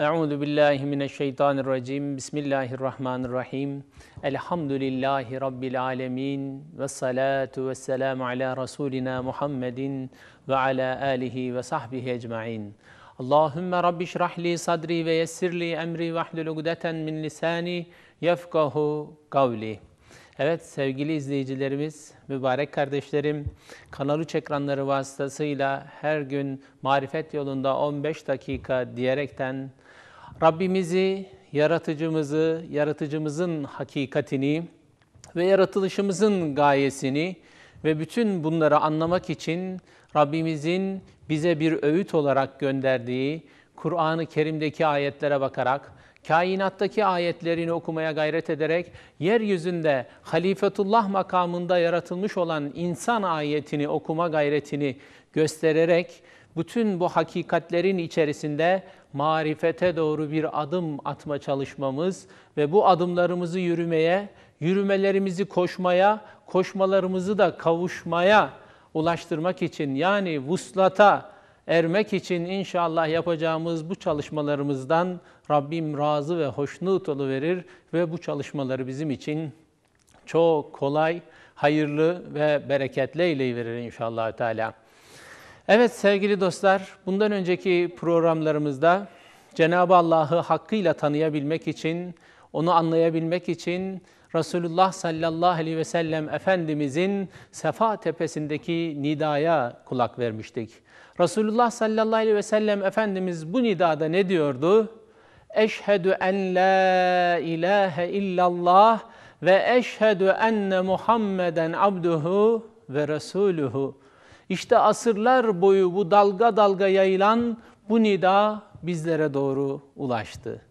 Euzu billahi mineşşeytanirracim. Bismillahirrahmanirrahim. Elhamdülillahi rabbil alamin ve salatu vesselam ala rasulina Muhammedin ve ala alihi ve sahbihi ecmaîn. Allahümme Rabbi şrahli sadri ve yessirli emri ve ahlul ugdeten min lisani yefkahu kavli. Evet sevgili izleyicilerimiz, mübarek kardeşlerim, Kanal 3 ekranları vasıtasıyla her gün marifet yolunda 15 dakika diyerekten Rabbimizi, yaratıcımızı, yaratıcımızın hakikatini ve yaratılışımızın gayesini ve bütün bunları anlamak için Rabbimizin bize bir öğüt olarak gönderdiği Kur'an-ı Kerim'deki ayetlere bakarak, kainattaki ayetlerini okumaya gayret ederek, yeryüzünde halifetullah makamında yaratılmış olan insan ayetini okuma gayretini göstererek, bütün bu hakikatlerin içerisinde marifete doğru bir adım atma çalışmamız ve bu adımlarımızı yürümeye, yürümelerimizi koşmaya, koşmalarımızı da kavuşmaya ulaştırmak için yani vuslata ermek için inşallah yapacağımız bu çalışmalarımızdan Rabbim razı ve hoşnut verir ve bu çalışmaları bizim için çok kolay, hayırlı ve bereketli eyleyiverir inşallah Teala. Evet sevgili dostlar, bundan önceki programlarımızda Cenab-ı Allah'ı hakkıyla tanıyabilmek için, onu anlayabilmek için Resulullah sallallahu aleyhi ve sellem Efendimizin Sefa Tepesi'ndeki nidaya kulak vermiştik. Resulullah sallallahu aleyhi ve sellem Efendimiz bu nidada ne diyordu? Eşhedü en la ilahe illallah ve eşhedü enne Muhammeden abduhu ve resuluhu. İşte asırlar boyu bu dalga dalga yayılan bu nida bizlere doğru ulaştı.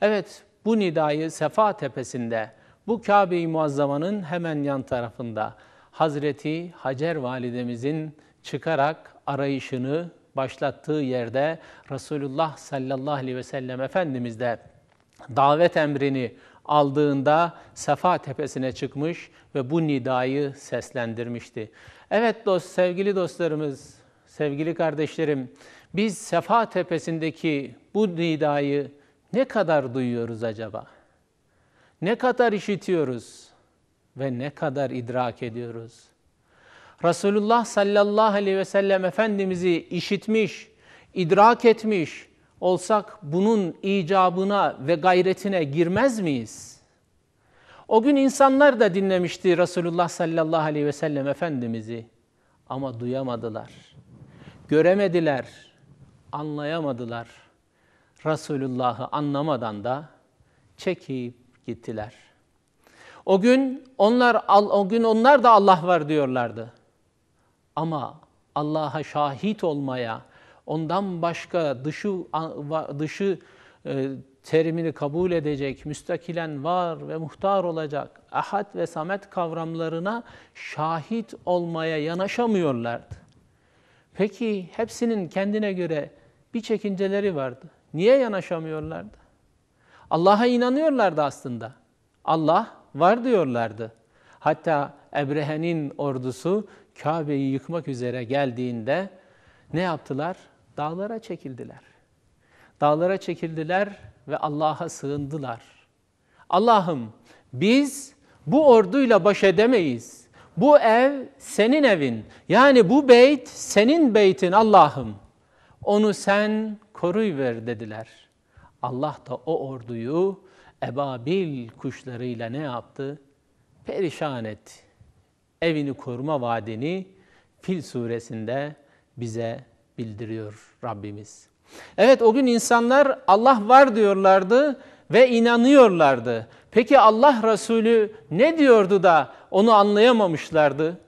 Evet bu nidayı Sefa Tepesi'nde, bu Kabe-i Muazzama'nın hemen yan tarafında Hazreti Hacer Validemizin çıkarak arayışını başlattığı yerde Resulullah sallallahu aleyhi ve sellem Efendimiz de davet emrini aldığında Sefa Tepesi'ne çıkmış ve bu nidayı seslendirmişti. Evet dost, sevgili dostlarımız, sevgili kardeşlerim, biz Sefa Tepesi'ndeki bu nidayı ne kadar duyuyoruz acaba? Ne kadar işitiyoruz ve ne kadar idrak ediyoruz? Resulullah sallallahu aleyhi ve sellem Efendimiz'i işitmiş, idrak etmiş olsak bunun icabına ve gayretine girmez miyiz? O gün insanlar da dinlemişti Resulullah sallallahu aleyhi ve sellem Efendimiz'i ama duyamadılar. Göremediler, anlayamadılar. Resulullah'ı anlamadan da çekip gittiler. O gün onlar o gün onlar da Allah var diyorlardı. Ama Allah'a şahit olmaya, ondan başka dışı dışı e, terimini kabul edecek, müstakilen var ve muhtar olacak ahad ve samet kavramlarına şahit olmaya yanaşamıyorlardı. Peki hepsinin kendine göre bir çekinceleri vardı. Niye yanaşamıyorlardı? Allah'a inanıyorlardı aslında. Allah var diyorlardı. Hatta Ebrehe'nin ordusu Kabe'yi yıkmak üzere geldiğinde ne yaptılar? Dağlara çekildiler. Dağlara çekildiler ve Allah'a sığındılar. Allah'ım biz bu orduyla baş edemeyiz. Bu ev senin evin. Yani bu beyt senin beytin Allah'ım. Onu sen koruyver dediler. Allah da o orduyu ebabil kuşlarıyla ne yaptı? Perişan etti. Evini koruma vaadini Fil suresinde bize bildiriyor Rabbimiz. Evet o gün insanlar Allah var diyorlardı ve inanıyorlardı. Peki Allah Resulü ne diyordu da onu anlayamamışlardı?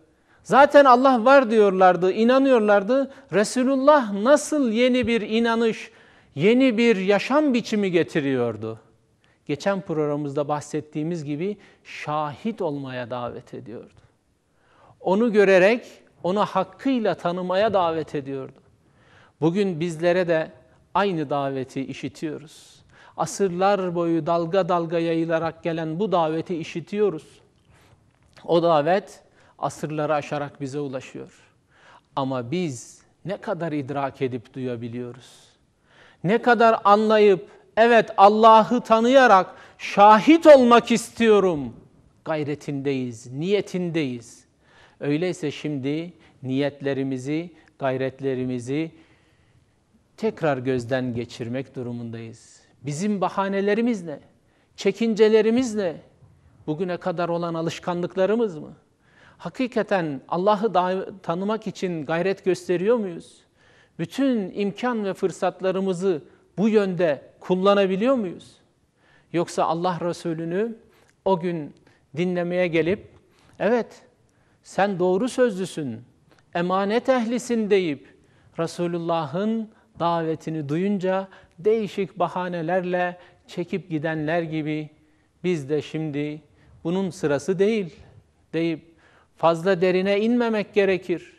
Zaten Allah var diyorlardı, inanıyorlardı. Resulullah nasıl yeni bir inanış, yeni bir yaşam biçimi getiriyordu? Geçen programımızda bahsettiğimiz gibi şahit olmaya davet ediyordu. Onu görerek, onu hakkıyla tanımaya davet ediyordu. Bugün bizlere de aynı daveti işitiyoruz. Asırlar boyu dalga dalga yayılarak gelen bu daveti işitiyoruz. O davet asırları aşarak bize ulaşıyor. Ama biz ne kadar idrak edip duyabiliyoruz? Ne kadar anlayıp evet Allah'ı tanıyarak şahit olmak istiyorum gayretindeyiz, niyetindeyiz. Öyleyse şimdi niyetlerimizi, gayretlerimizi tekrar gözden geçirmek durumundayız. Bizim bahanelerimiz ne? Çekincelerimiz ne? Bugüne kadar olan alışkanlıklarımız mı? Hakikaten Allah'ı tanımak için gayret gösteriyor muyuz? Bütün imkan ve fırsatlarımızı bu yönde kullanabiliyor muyuz? Yoksa Allah Resulü'nü o gün dinlemeye gelip, evet sen doğru sözlüsün, emanet ehlisin deyip, Resulullah'ın davetini duyunca değişik bahanelerle çekip gidenler gibi biz de şimdi bunun sırası değil deyip fazla derine inmemek gerekir.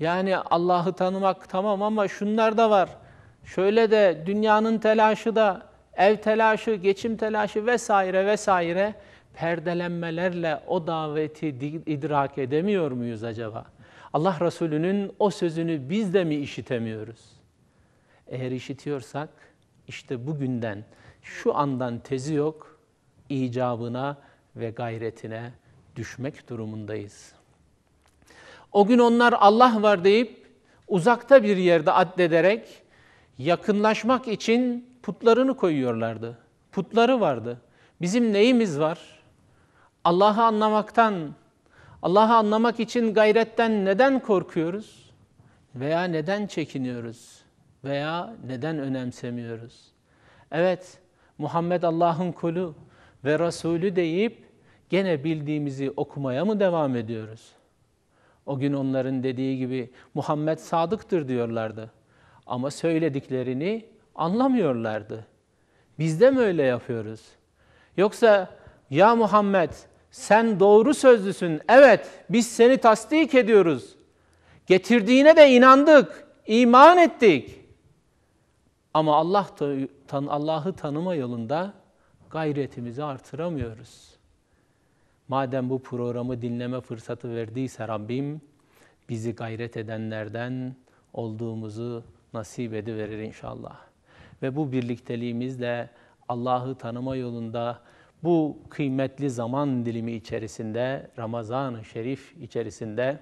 Yani Allah'ı tanımak tamam ama şunlar da var. Şöyle de dünyanın telaşı da ev telaşı, geçim telaşı vesaire vesaire perdelenmelerle o daveti idrak edemiyor muyuz acaba? Allah Resulü'nün o sözünü biz de mi işitemiyoruz? Eğer işitiyorsak işte bugünden, şu andan tezi yok, icabına ve gayretine düşmek durumundayız. O gün onlar Allah var deyip uzakta bir yerde addederek yakınlaşmak için putlarını koyuyorlardı. Putları vardı. Bizim neyimiz var? Allah'ı anlamaktan, Allah'ı anlamak için gayretten neden korkuyoruz? Veya neden çekiniyoruz? veya neden önemsemiyoruz? Evet, Muhammed Allah'ın kulu ve Resulü deyip gene bildiğimizi okumaya mı devam ediyoruz? O gün onların dediği gibi Muhammed sadıktır diyorlardı. Ama söylediklerini anlamıyorlardı. Biz de mi öyle yapıyoruz? Yoksa ya Muhammed sen doğru sözlüsün. Evet biz seni tasdik ediyoruz. Getirdiğine de inandık, iman ettik. Ama Allah tan Allah'ı tanıma yolunda gayretimizi artıramıyoruz. Madem bu programı dinleme fırsatı verdiyse Rabbim bizi gayret edenlerden olduğumuzu nasip ediverir inşallah. Ve bu birlikteliğimizle Allah'ı tanıma yolunda bu kıymetli zaman dilimi içerisinde, Ramazan-ı Şerif içerisinde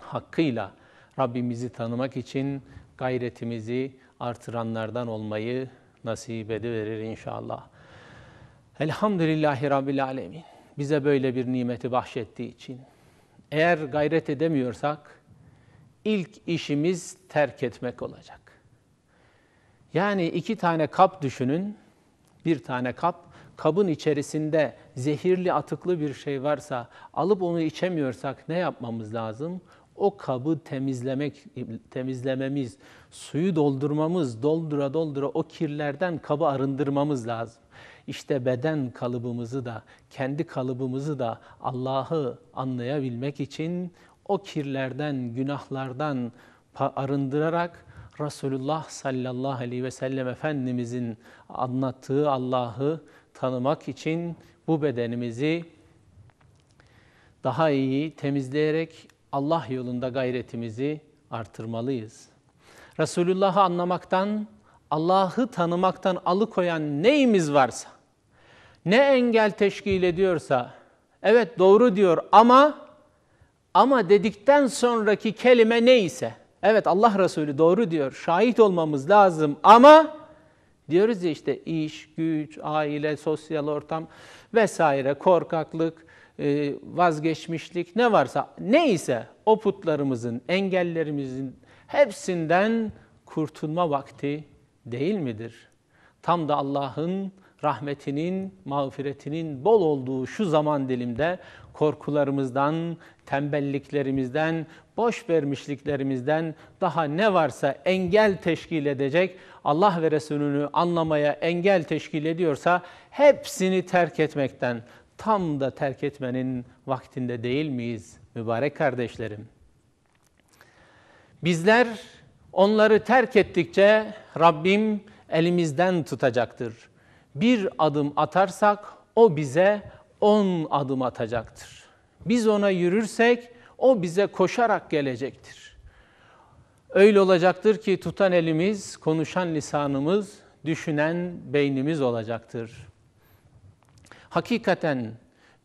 hakkıyla Rabbimizi tanımak için gayretimizi, artıranlardan olmayı nasip ediverir inşallah. Elhamdülillahi Rabbil Alemin. Bize böyle bir nimeti bahşettiği için. Eğer gayret edemiyorsak ilk işimiz terk etmek olacak. Yani iki tane kap düşünün. Bir tane kap. Kabın içerisinde zehirli atıklı bir şey varsa alıp onu içemiyorsak ne yapmamız lazım? o kabı temizlemek, temizlememiz, suyu doldurmamız, doldura doldura o kirlerden kabı arındırmamız lazım. İşte beden kalıbımızı da, kendi kalıbımızı da Allah'ı anlayabilmek için o kirlerden, günahlardan arındırarak Resulullah sallallahu aleyhi ve sellem Efendimizin anlattığı Allah'ı tanımak için bu bedenimizi daha iyi temizleyerek Allah yolunda gayretimizi artırmalıyız. Resulullah'ı anlamaktan, Allah'ı tanımaktan alıkoyan neyimiz varsa, ne engel teşkil ediyorsa, evet doğru diyor ama, ama dedikten sonraki kelime neyse, evet Allah Resulü doğru diyor, şahit olmamız lazım ama, diyoruz ya işte iş, güç, aile, sosyal ortam vesaire, korkaklık, e, vazgeçmişlik ne varsa neyse o putlarımızın, engellerimizin hepsinden kurtulma vakti değil midir? Tam da Allah'ın rahmetinin, mağfiretinin bol olduğu şu zaman dilimde korkularımızdan, tembelliklerimizden, boş vermişliklerimizden daha ne varsa engel teşkil edecek, Allah ve Resulünü anlamaya engel teşkil ediyorsa hepsini terk etmekten, tam da terk etmenin vaktinde değil miyiz mübarek kardeşlerim? Bizler onları terk ettikçe Rabbim elimizden tutacaktır. Bir adım atarsak o bize on adım atacaktır. Biz ona yürürsek o bize koşarak gelecektir. Öyle olacaktır ki tutan elimiz, konuşan lisanımız, düşünen beynimiz olacaktır hakikaten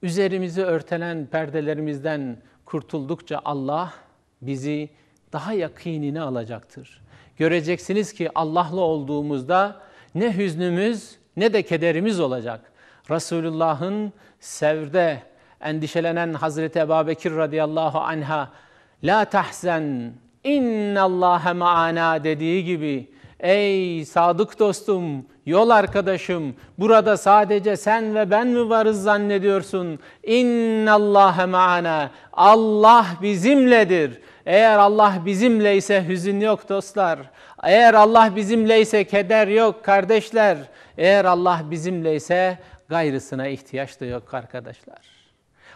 üzerimizi örtelen perdelerimizden kurtuldukça Allah bizi daha yakinine alacaktır. Göreceksiniz ki Allah'la olduğumuzda ne hüznümüz ne de kederimiz olacak. Resulullah'ın sevde endişelenen Hazreti Ebabekir radıyallahu anha la tahzen innallaha maana dediği gibi Ey sadık dostum, yol arkadaşım, burada sadece sen ve ben mi varız zannediyorsun? İnnallâhe ma'ana. Allah bizimledir. Eğer Allah bizimle ise hüzün yok dostlar. Eğer Allah bizimle ise keder yok kardeşler. Eğer Allah bizimle ise gayrısına ihtiyaç da yok arkadaşlar.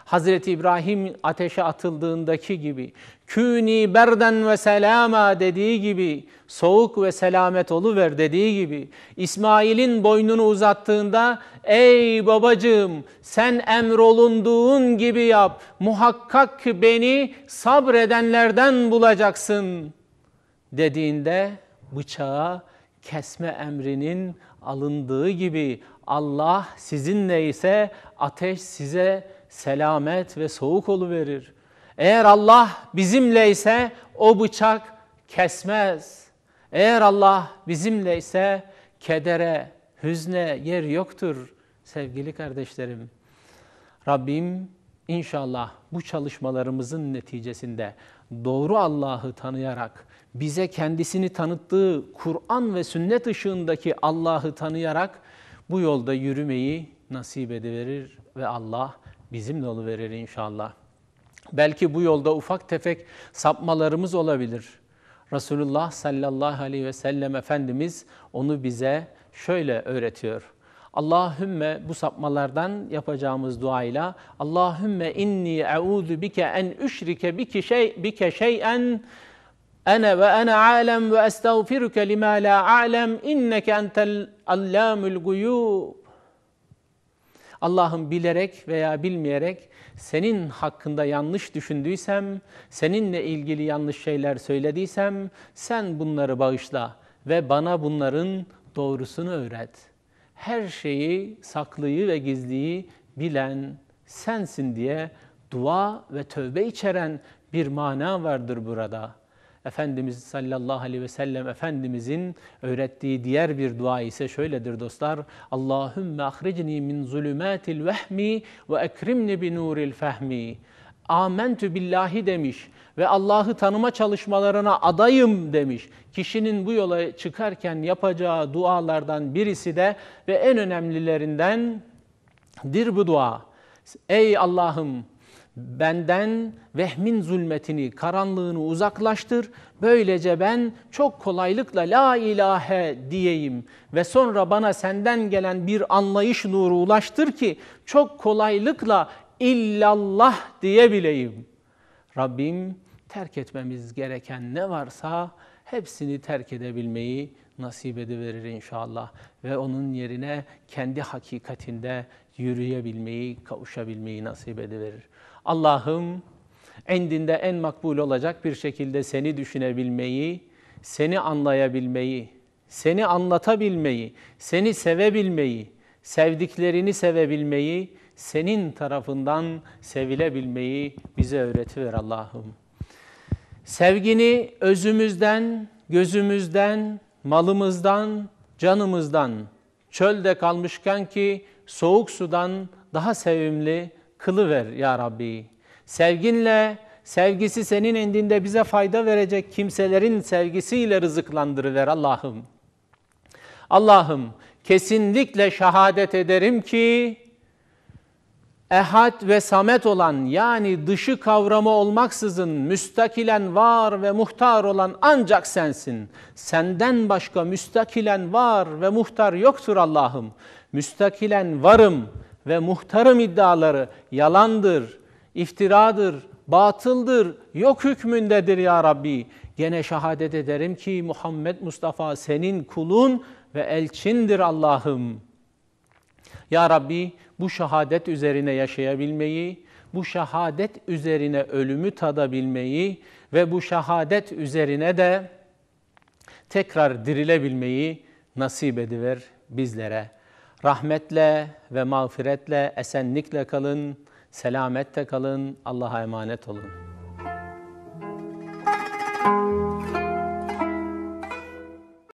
Hazreti İbrahim ateşe atıldığındaki gibi, küni berden ve selama dediği gibi, soğuk ve selamet oluver dediği gibi İsmail'in boynunu uzattığında ey babacığım sen emrolunduğun gibi yap muhakkak beni sabredenlerden bulacaksın dediğinde bıçağa kesme emrinin alındığı gibi Allah sizinle ise ateş size selamet ve soğuk olu verir. Eğer Allah bizimle ise o bıçak kesmez.'' Eğer Allah bizimle ise kedere, hüzne yer yoktur sevgili kardeşlerim. Rabbim inşallah bu çalışmalarımızın neticesinde doğru Allah'ı tanıyarak, bize kendisini tanıttığı Kur'an ve sünnet ışığındaki Allah'ı tanıyarak bu yolda yürümeyi nasip ediverir ve Allah bizimle verir inşallah. Belki bu yolda ufak tefek sapmalarımız olabilir. Resulullah sallallahu aleyhi ve sellem Efendimiz onu bize şöyle öğretiyor. Allahümme bu sapmalardan yapacağımız duayla Allahümme inni euzu bike en üşrike bike şey bike şeyen ene ve ene alem ve estağfiruke lima la alem inneke entel allamul guyub Allah'ım bilerek veya bilmeyerek senin hakkında yanlış düşündüysem, seninle ilgili yanlış şeyler söylediysem sen bunları bağışla ve bana bunların doğrusunu öğret. Her şeyi, saklıyı ve gizliyi bilen sensin diye dua ve tövbe içeren bir mana vardır burada.'' Efendimiz sallallahu aleyhi ve sellem Efendimizin öğrettiği diğer bir dua ise şöyledir dostlar. Allahümme ahricni min zulümatil vehmi ve ekrimni bi nuril fehmi. Amentü billahi demiş ve Allah'ı tanıma çalışmalarına adayım demiş. Kişinin bu yola çıkarken yapacağı dualardan birisi de ve en önemlilerinden dir bu dua. Ey Allah'ım benden vehmin zulmetini, karanlığını uzaklaştır. Böylece ben çok kolaylıkla la ilahe diyeyim ve sonra bana senden gelen bir anlayış nuru ulaştır ki çok kolaylıkla illallah diyebileyim. Rabbim terk etmemiz gereken ne varsa hepsini terk edebilmeyi nasip ediverir inşallah ve onun yerine kendi hakikatinde yürüyebilmeyi, kavuşabilmeyi nasip ediverir. Allah'ım endinde en makbul olacak bir şekilde seni düşünebilmeyi, seni anlayabilmeyi, seni anlatabilmeyi, seni sevebilmeyi, sevdiklerini sevebilmeyi, senin tarafından sevilebilmeyi bize öğretiver Allah'ım. Sevgini özümüzden, gözümüzden, malımızdan, canımızdan, çölde kalmışken ki soğuk sudan daha sevimli, kılıver ya Rabbi. Sevginle, sevgisi senin indinde bize fayda verecek kimselerin sevgisiyle rızıklandırıver Allah'ım. Allah'ım kesinlikle şehadet ederim ki ehad ve samet olan yani dışı kavramı olmaksızın müstakilen var ve muhtar olan ancak sensin. Senden başka müstakilen var ve muhtar yoktur Allah'ım. Müstakilen varım.'' ve muhtarım iddiaları yalandır, iftiradır, batıldır, yok hükmündedir ya Rabbi. Gene şehadet ederim ki Muhammed Mustafa senin kulun ve elçindir Allah'ım. Ya Rabbi bu şehadet üzerine yaşayabilmeyi, bu şehadet üzerine ölümü tadabilmeyi ve bu şehadet üzerine de tekrar dirilebilmeyi nasip ediver bizlere. Rahmetle ve mağfiretle, esenlikle kalın, selamette kalın, Allah'a emanet olun.